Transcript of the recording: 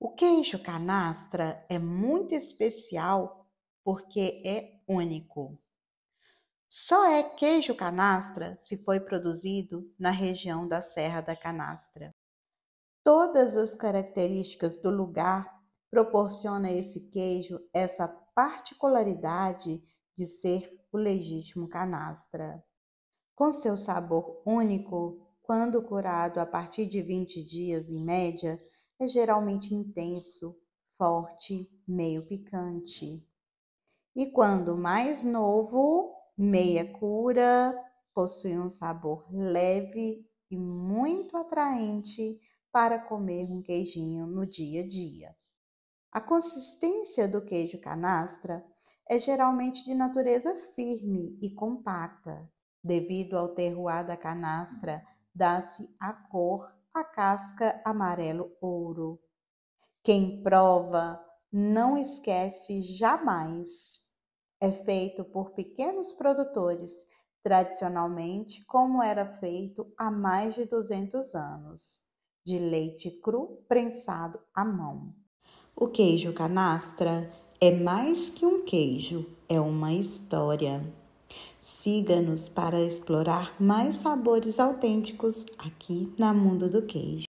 O queijo canastra é muito especial porque é único. Só é queijo canastra se foi produzido na região da Serra da Canastra. Todas as características do lugar a esse queijo essa particularidade de ser o legítimo canastra. Com seu sabor único, quando curado a partir de 20 dias em média, é geralmente intenso, forte, meio picante. E quando mais novo, meia cura, possui um sabor leve e muito atraente para comer um queijinho no dia a dia. A consistência do queijo canastra é geralmente de natureza firme e compacta. Devido ao terroir da canastra, dá-se a cor a casca amarelo ouro. Quem prova não esquece jamais. É feito por pequenos produtores, tradicionalmente como era feito há mais de 200 anos, de leite cru prensado à mão. O queijo canastra é mais que um queijo, é uma história. Siga-nos para explorar mais sabores autênticos aqui na Mundo do Queijo.